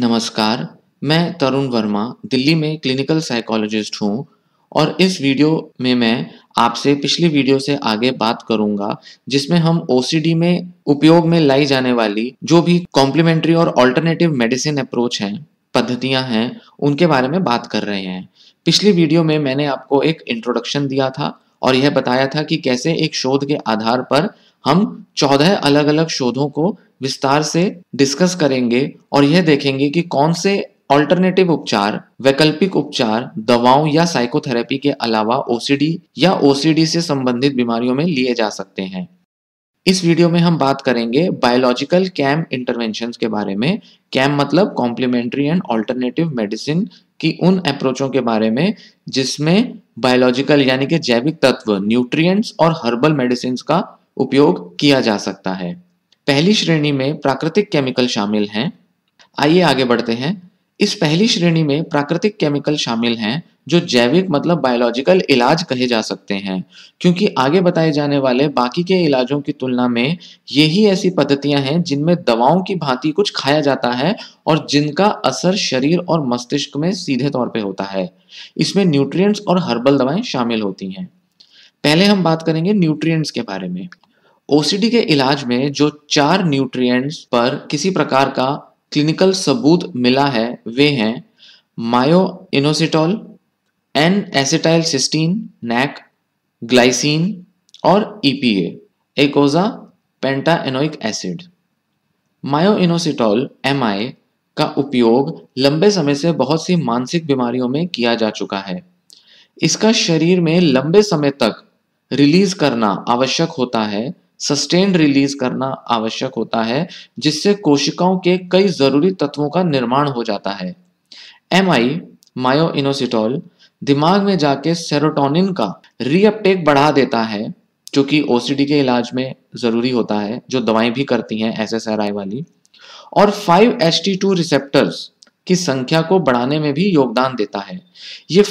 नमस्कार मैं तरुण वर्मा दिल्ली में क्लिनिकल साइकोलॉजिस्ट हूँ और इस वीडियो में मैं आपसे पिछली वीडियो से आगे बात करूंगा जिसमें हम ओ में उपयोग में लाई जाने वाली जो भी कॉम्प्लीमेंट्री और ऑल्टरनेटिव मेडिसिन अप्रोच हैं पद्धतियां हैं उनके बारे में बात कर रहे हैं पिछली वीडियो में मैंने आपको एक इंट्रोडक्शन दिया था और यह बताया था कि कैसे एक शोध के आधार पर हम चौदह अलग अलग शोधों को विस्तार से डिस्कस करेंगे और यह देखेंगे कि कौन से ऑल्टरनेटिव उपचार वैकल्पिक उपचार दवाओं या साइकोथेरेपी के अलावा ओसीडी या ओसीडी से संबंधित बीमारियों में लिए जा सकते हैं इस वीडियो में हम बात करेंगे बायोलॉजिकल कैम इंटरवेंशन के बारे में कैम मतलब कॉम्प्लीमेंट्री एंड ऑल्टरनेटिव मेडिसिन की उन अप्रोचों के बारे में जिसमें बायोलॉजिकल यानी कि जैविक तत्व न्यूट्रिएंट्स और हर्बल मेडिसिन का उपयोग किया जा सकता है पहली श्रेणी में प्राकृतिक केमिकल शामिल हैं आइए आगे बढ़ते हैं इस पहली श्रेणी में प्राकृतिक केमिकल शामिल हैं जो जैविक मतलब बायोलॉजिकल इलाज कहे जा सकते हैं क्योंकि आगे बताए जाने वाले बाकी के इलाजों की तुलना में यही ऐसी पद्धतियां हैं जिनमें दवाओं की भांति कुछ खाया जाता है और जिनका असर शरीर और मस्तिष्क में सीधे तौर पे होता है इसमें न्यूट्रिएंट्स और हर्बल दवाएं शामिल होती हैं पहले हम बात करेंगे न्यूट्रिएंट्स के बारे में ओसीडी के इलाज में जो चार न्यूट्रिएंट्स पर किसी प्रकार का क्लिनिकल सबूत मिला है वे हैं myo inositol N acetyl cysteine NAC glycine और EPA eicosapentaenoic acid myo inositol M का उपयोग लंबे समय से बहुत सी मानसिक बीमारियों में किया जा चुका है इसका शरीर में लंबे समय तक रिलीज करना आवश्यक होता है सस्टेन रिलीज करना आवश्यक होता है जिससे कोशिकाओं के कई जरूरी तत्वों का निर्माण हो जाता है एम आई मायोइनोसिटॉल दिमाग में जाके सेरोटोनिन का रीअपटेक बढ़ा देता है जो कि ओसीडी के इलाज में ज़रूरी होता है जो दवाएं भी करती हैं एस वाली और टी टू रिसेप्टर्स की संख्या को बढ़ाने में भी योगदान देता है ये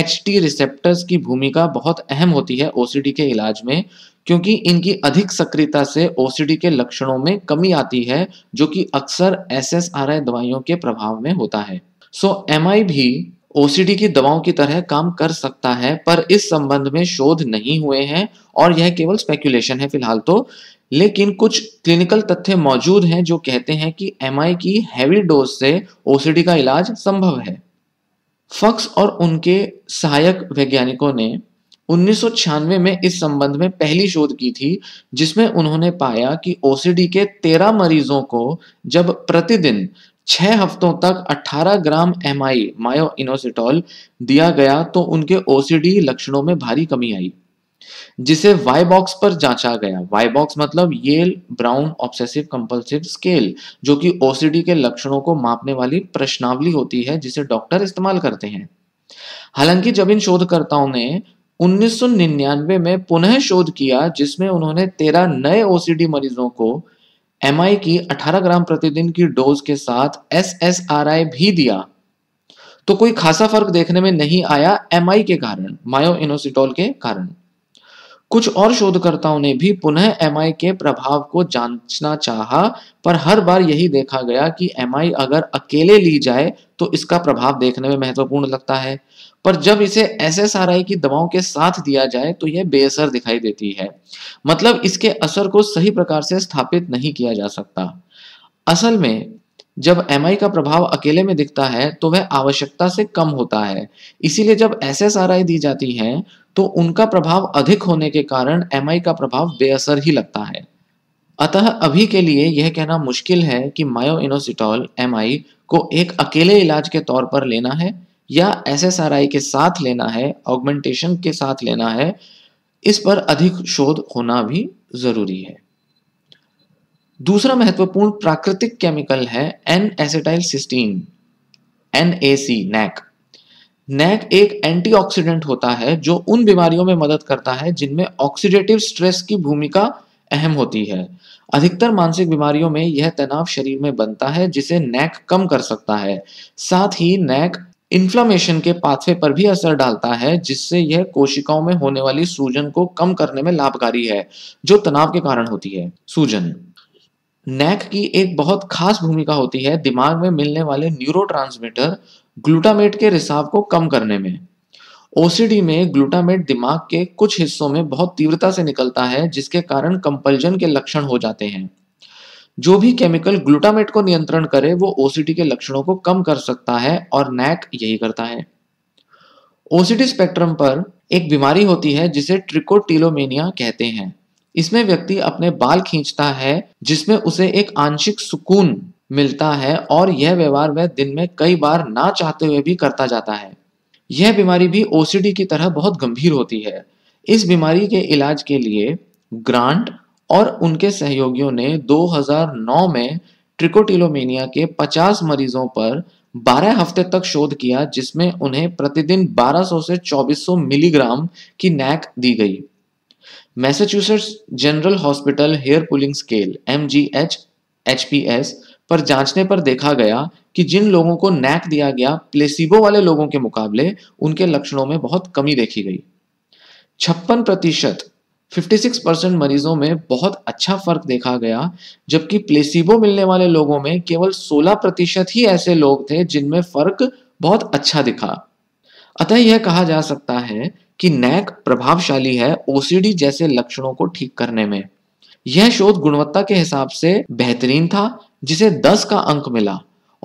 एच टी रिसेप्टर्स की भूमिका बहुत अहम होती है ओसीडी के इलाज में क्योंकि इनकी अधिक सक्रियता से ओसीडी के लक्षणों में कमी आती है जो कि अक्सर एस दवाइयों के प्रभाव में होता है सो एम भी ओसीडी की दवाओं की तरह काम कर सकता है पर इस संबंध में शोध नहीं हुए हैं और यह केवल स्पेकुलेशन है फिलहाल तो लेकिन कुछ क्लिनिकल तथ्य मौजूद हैं जो कहते हैं कि एम की हैवी डोज से ओसीडी का इलाज संभव है फक्स और उनके सहायक वैज्ञानिकों ने उन्नीस में इस संबंध में पहली शोध की थी जिसमें उन्होंने पाया कि ओसीडी के 13 मरीजों को जब प्रतिदिन छह हफ्तों तक 18 ग्राम एम आई मायो दिया गया तो उनके ओसीडी लक्षणों में भारी कमी आई जिसे वाई बॉक्स पर जांचा गया वाई बॉक्स मतलब Yale Brown obsessive compulsive scale जो कि ओसीडी के लक्षणों को मापने वाली प्रश्नावली होती है जिसे डॉक्टर इस्तेमाल करते हैं हालांकि जब इन शोधकर्ताओं ने 1999 में पुनः शोध किया जिसमें उन्होंने तेरह नए ओसीडी मरीजों को एम की 18 ग्राम प्रतिदिन की डोज के साथ एस भी दिया तो कोई खासा फर्क देखने में नहीं आया एम के कारण मायो इनोसिटोल के कारण कुछ और शोधकर्ताओं ने भी पुनः एम के प्रभाव को जांचना चाहा पर हर बार यही देखा गया कि एम अगर अकेले ली जाए तो इसका प्रभाव देखने में महत्वपूर्ण लगता है पर जब इसे एस की दवाओं के साथ दिया जाए तो यह बेअसर दिखाई देती है मतलब इसके असर को सही प्रकार से स्थापित नहीं किया जा सकता असल में जब एम का प्रभाव अकेले में दिखता है तो वह आवश्यकता से कम होता है इसीलिए जब एस दी जाती है तो उनका प्रभाव अधिक होने के कारण एम का प्रभाव बेअसर ही लगता है अतः अभी के लिए यह कहना मुश्किल है कि मायोइनोसिटॉल एम को एक अकेले इलाज के तौर पर लेना है या एस के साथ लेना है ऑगमेंटेशन के साथ लेना है इस पर अधिक शोध होना भी जरूरी है दूसरा महत्वपूर्ण प्राकृतिक केमिकल है N acetyl cysteine N A C NAC NAC एक एंटीऑक्सीडेंट होता है जो उन बीमारियों में मदद करता है जिनमें ऑक्सीडेटिव स्ट्रेस की भूमिका अहम होती है अधिकतर मानसिक बीमारियों में यह तनाव शरीर में बनता है जिसे नैक कम कर सकता है साथ ही नैक इन्फ्लामेशन के पाथवे पर भी असर डालता है जिससे यह कोशिकाओं में होने वाली सूजन को कम करने में लाभकारी है जो तनाव के कारण होती है सूजन नेक की एक बहुत खास भूमिका होती है दिमाग में मिलने वाले न्यूरो ग्लूटामेट के रिसाव को कम करने में ओसीडी में ग्लूटामेट दिमाग के कुछ हिस्सों में बहुत तीव्रता से निकलता है जिसके कारण कंपल्जन के लक्षण हो जाते हैं जो भी केमिकल ग्लूटामेट को नियंत्रण करे वो ओसीटी के लक्षणों को कम कर सकता है और नैक यही करता है ओसीटी स्पेक्ट्रम पर एक बीमारी होती है जिसे ट्रिकोटिलोमेनिया कहते हैं इसमें व्यक्ति अपने बाल खींचता है जिसमें उसे एक आंशिक सुकून मिलता है और यह व्यवहार वह दिन में कई बार ना चाहते हुए भी करता जाता है यह बीमारी भी ओसीडी की तरह बहुत गंभीर होती है इस बीमारी के इलाज के लिए ग्रांट और उनके सहयोगियों ने 2009 में ट्रिकोटिलोमेनिया के 50 मरीजों पर 12 हफ्ते तक शोध किया जिसमें उन्हें प्रतिदिन 1200 से 2400 मिलीग्राम की नैक दी गई Massachusetts General Hospital hair pulling scale M G H H P S पर जांचने पर देखा गया कि जिन लोगों को नैक दिया गया प्लेसिबो वाले लोगों के मुकाबले उनके लक्षणों में बहुत कमी देखी गई छप्पन प्रतिशत 56 मरीजों में बहुत अच्छा फर्क देखा गया जबकि प्लेसिबो मिलने वाले लोगों में केवल 16 प्रतिशत ही ऐसे लोग थे जिनमें फर्क बहुत अच्छा दिखा अतः यह कहा जा सकता है कि नैक प्रभावशाली है ओसीडी जैसे लक्षणों को ठीक करने में यह शोध गुणवत्ता के हिसाब से बेहतरीन था जिसे 10 का अंक मिला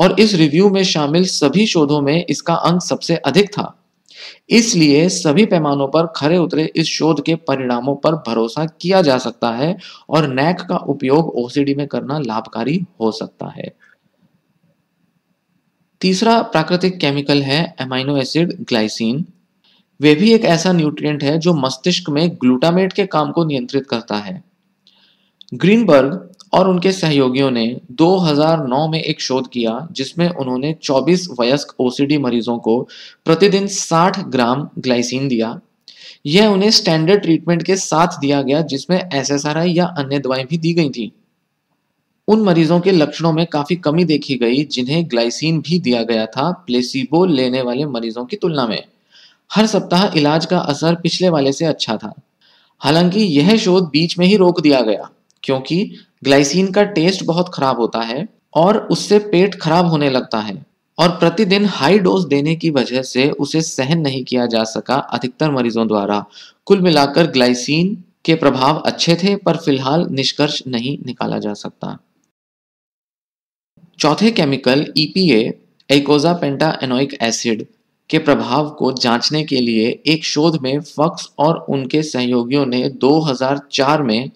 और इस रिव्यू में शामिल सभी शोधों में इसका अंक सबसे अधिक था इसलिए सभी पैमानों पर खरे उतरे इस शोध के परिणामों पर भरोसा किया जा सकता है और नैक का उपयोग ओसीडी में करना लाभकारी हो सकता है तीसरा प्राकृतिक केमिकल है एमाइनो एसिड ग्लाइसिन वे भी एक ऐसा न्यूट्रिएंट है जो मस्तिष्क में ग्लूटामेट के काम को नियंत्रित करता है ग्रीनबर्ग और उनके सहयोगियों ने 2009 में एक शोध किया जिसमें उन्होंने 24 वयस्क ओसीडी मरीजों को प्रतिदिन 60 ग्राम ग्लाइसिन दिया यह उन्हें स्टैंडर्ड ट्रीटमेंट के साथ दिया गया जिसमें एसएसआरआई या अन्य दवाएं भी दी गई थी उन मरीजों के लक्षणों में काफी कमी देखी गई जिन्हें ग्लाइसिन भी दिया गया था प्लेसिबो लेने वाले मरीजों की तुलना में हर सप्ताह इलाज का असर पिछले वाले से अच्छा था हालांकि यह शोध बीच में ही रोक दिया गया क्योंकि ग्लाइसिन का टेस्ट बहुत खराब होता है और उससे पेट खराब होने लगता है और प्रतिदिन हाई डोज देने की वजह से उसे सहन नहीं किया जा सका अधिकतर मरीजों द्वारा कुल मिलाकर ग्लाइसिन के प्रभाव अच्छे थे पर फिलहाल निष्कर्ष नहीं निकाला जा सकता चौथे chemical EPA eicosapentaenoic acid के प्रभाव को जांचने के लिए एक शोध में फक्स और उनके सहयोगियों ने 2004 में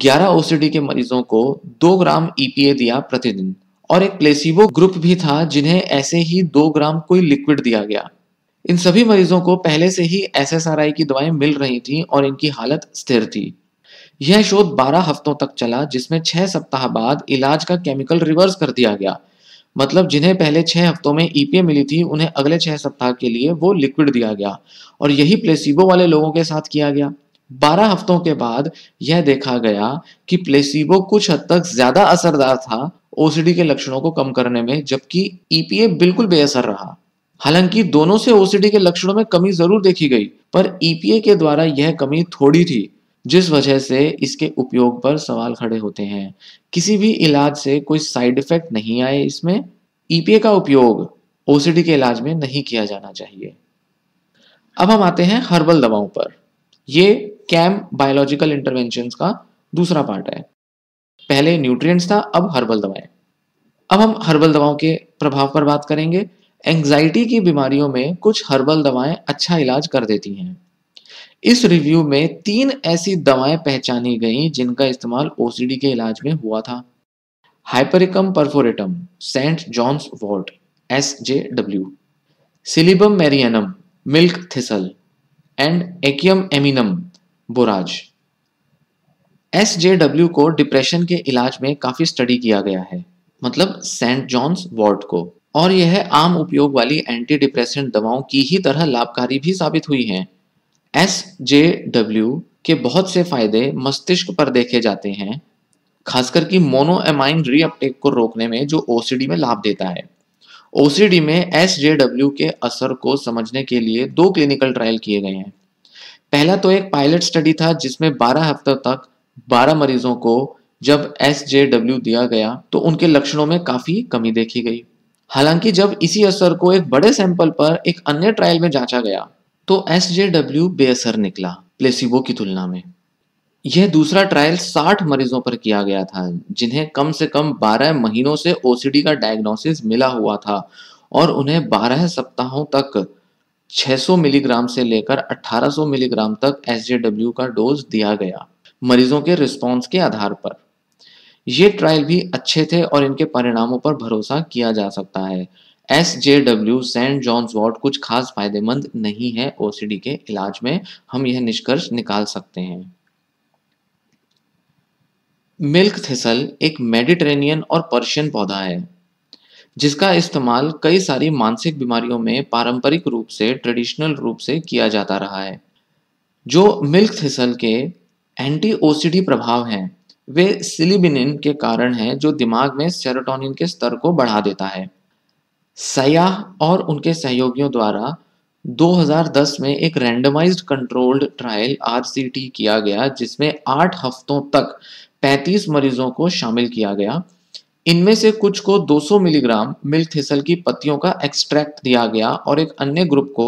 11 ओसीडी के मरीजों को 2 ग्राम ईपीए e दिया प्रतिदिन और एक प्लेसिबो ग्रुप भी था जिन्हें ऐसे ही 2 ग्राम कोई लिक्विड दिया गया इन सभी मरीजों को पहले से ही एसएसआरआई की दवाएं मिल रही थी और इनकी हालत स्थिर थी यह शोध 12 हफ्तों तक चला जिसमें 6 सप्ताह बाद इलाज का केमिकल रिवर्स कर दिया गया मतलब जिन्हें पहले छह हफ्तों में ईपीए e मिली थी उन्हें अगले छह सप्ताह के लिए वो लिक्विड दिया गया और यही प्लेसिबो वाले लोगों के साथ किया गया 12 हफ्तों के बाद यह देखा गया कि प्लेसिबो कुछ हद तक ज्यादा असरदार था ओसीडी के लक्षणों को कम करने में जबकि ईपीए e बिल्कुल बेअसर रहा हालांकि दोनों से ओसीडी के लक्षणों में कमी जरूर देखी गई पर ईपीए e के द्वारा यह कमी थोड़ी थी जिस वजह से इसके उपयोग पर सवाल खड़े होते हैं किसी भी इलाज से कोई साइड इफेक्ट नहीं आए इसमें ईपीए e का उपयोग ओसीडी के इलाज में नहीं किया जाना चाहिए अब हम आते हैं हर्बल दवाओं पर ये कैम बायोलॉजिकल इंटरवेंशन का दूसरा पार्ट है पहले न्यूट्रिएंट्स था अब हर्बल दवाएं अब हम हर्बल दवाओं के प्रभाव पर बात करेंगे एंग्जाइटी की बीमारियों में कुछ हर्बल दवाएं अच्छा इलाज कर देती हैं इस रिव्यू में तीन ऐसी दवाएं पहचानी गईं जिनका इस्तेमाल ओसीडी के इलाज में हुआ था hypericum perforatum saint John's wort S J W silybum marianum milk thistle and echium amoenum borage S J W को डिप्रेशन के इलाज में काफ़ी स्टडी किया गया है मतलब सेंट जॉन्स वार्ड को और यह आम उपयोग वाली एंटी डिप्रेशन दवाओं की ही तरह लाभकारी भी साबित हुई है एस जे डब्ल्यू के बहुत से फायदे मस्तिष्क पर देखे जाते हैं खासकर मोनो मोनोएमाइन रीअपटेक को रोकने में जो ओसीडी में लाभ देता है ओसीडी में एस के असर को समझने के लिए दो क्लिनिकल ट्रायल किए गए हैं पहला तो एक पायलट स्टडी था जिसमें 12 हफ्तों तक 12 मरीजों को जब एस दिया गया तो उनके लक्षणों में काफी कमी देखी गई हालांकि जब इसी असर को एक बड़े सैंपल पर एक अन्य ट्रायल में जांचा गया तो एस बेअसर निकला प्लेसिबो की तुलना में यह दूसरा ट्रायल 60 मरीजों पर किया गया था जिन्हें कम से कम 12 महीनों से ओसीडी का डायग्नोसिस मिला हुआ था और उन्हें 12 सप्ताहों तक 600 मिलीग्राम से लेकर 1800 मिलीग्राम तक एस का डोज दिया गया मरीजों के रिस्पॉन्स के आधार पर ये ट्रायल भी अच्छे थे और इनके परिणामों पर भरोसा किया जा सकता है S J W saint John's wort कुछ खास फायदेमंद नहीं है ओसीडी के इलाज में हम यह निष्कर्ष निकाल सकते हैं मिल्क थिसल एक मेडिटेरेनियन और पर्शियन पौधा है जिसका इस्तेमाल कई सारी मानसिक बीमारियों में पारंपरिक रूप से ट्रेडिशनल रूप से किया जाता रहा है जो मिल्क थिसल के एंटी ओसीडी प्रभाव हैं वे सिलिबिनिन के कारण हैं जो दिमाग में सेरोटोनिन के स्तर को बढ़ा देता है सयाह और उनके सहयोगियों द्वारा 2010 में एक रैंडमाइज्ड कंट्रोल्ड ट्रायल आर किया गया जिसमें आठ हफ्तों तक 35 मरीजों को शामिल किया गया इनमें से कुछ को 200 मिलीग्राम मिल्क थेसल की पत्तियों का एक्सट्रैक्ट दिया गया और एक अन्य ग्रुप को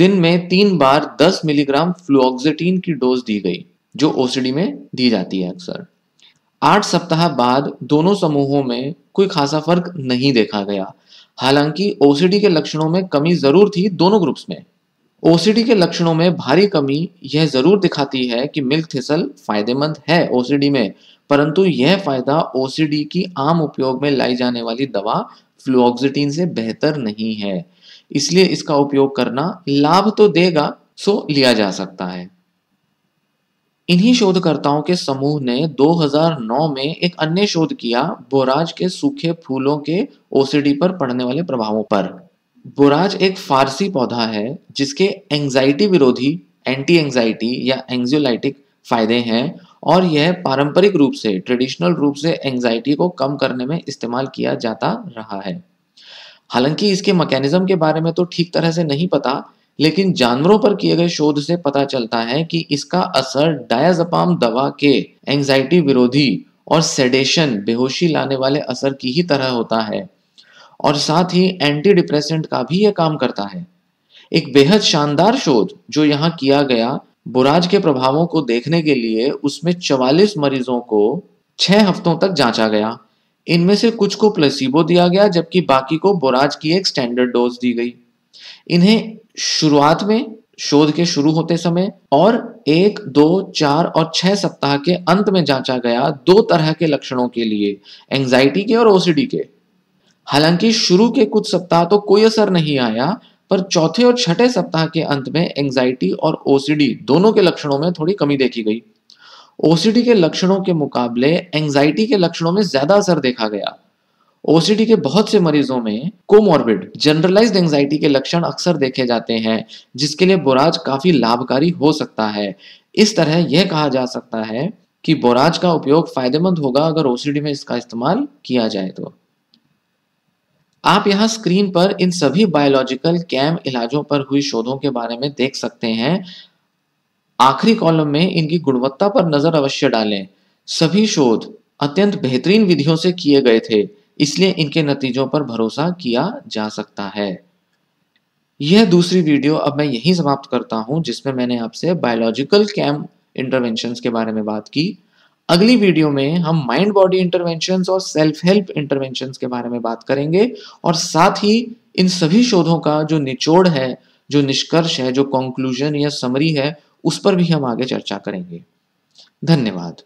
दिन में तीन बार 10 मिलीग्राम फ्लुऑक्सिटीन की डोज दी गई जो ओसीडी में दी जाती है अक्सर आठ सप्ताह बाद दोनों समूहों में कोई खासा फर्क नहीं देखा गया हालांकि ओसीडी के लक्षणों में कमी जरूर थी दोनों ग्रुप्स में ओसीडी के लक्षणों में भारी कमी यह जरूर दिखाती है कि मिल्क थिसल फायदेमंद है ओसीडी में परंतु यह फायदा ओसीडी की आम उपयोग में लाई जाने वाली दवा फ्लुऑक्सिटीन से बेहतर नहीं है इसलिए इसका उपयोग करना लाभ तो देगा सो लिया जा सकता है इन्हीं शोधकर्ताओं के समूह ने 2009 में एक अन्य शोध किया बोराज के सूखे फूलों के ओसीडी पर पड़ने वाले प्रभावों पर बुराज एक फारसी पौधा है जिसके एंग्जाइटी विरोधी एंटी एंजाइटी या एंजियोलाइटिक फायदे हैं और यह पारंपरिक रूप से ट्रेडिशनल रूप से एंग्जाइटी को कम करने में इस्तेमाल किया जाता रहा है हालांकि इसके मैकेनिज्म के बारे में तो ठीक तरह से नहीं पता लेकिन जानवरों पर किए गए शोध से पता चलता है कि इसका असर डायाजपाम दवा के एंजाइटी विरोधी और सेडेशन बेहोशी लाने वाले असर की ही तरह होता है और साथ ही एंटी डिप्रेसेंट का भी यह काम करता है एक बेहद शानदार शोध जो यहाँ किया गया बुराज के प्रभावों को देखने के लिए उसमें 44 मरीजों को 6 हफ्तों तक जांचा गया इनमें से कुछ को प्लेसिबो दिया गया जबकि बाकी को बुराज की एक स्टैंडर्ड डोज दी गई इन्हें शुरुआत में शोध के शुरू होते समय और एक दो चार और छह सप्ताह के अंत में जांचा गया दो तरह के लक्षणों के लिए एंजाइटी के और ओसीडी के हालांकि शुरू के कुछ सप्ताह तो कोई असर नहीं आया पर चौथे और छठे सप्ताह के अंत में एंजाइटी और ओसीडी दोनों के लक्षणों में थोड़ी कमी देखी गई ओसीडी के लक्षणों के मुकाबले एंग्जाइटी के लक्षणों में ज्यादा असर देखा गया ओसीडी के बहुत से मरीजों में कोमोर्बिड जनरलाइज्ड एंग्जाइटी के लक्षण अक्सर देखे जाते हैं जिसके लिए बोराज काफी लाभकारी हो सकता है इस तरह यह कहा जा सकता है कि बोराज का उपयोग फायदेमंद होगा अगर ओसीडी में इसका इस्तेमाल किया जाए तो आप यहाँ स्क्रीन पर इन सभी बायोलॉजिकल कैम इलाजों पर हुई शोधों के बारे में देख सकते हैं आखिरी कॉलम में इनकी गुणवत्ता पर नजर अवश्य डालें सभी शोध अत्यंत बेहतरीन विधियों से किए गए थे इसलिए इनके नतीजों पर भरोसा किया जा सकता है यह दूसरी वीडियो अब मैं यही समाप्त करता हूं जिसमें मैंने आपसे बायोलॉजिकल कैम इंटरवेंशन के बारे में बात की अगली वीडियो में हम माइंड बॉडी इंटरवेंशन और सेल्फ हेल्प इंटरवेंशन के बारे में बात करेंगे और साथ ही इन सभी शोधों का जो निचोड़ है जो निष्कर्ष है जो कंक्लूजन या समरी है उस पर भी हम आगे चर्चा करेंगे धन्यवाद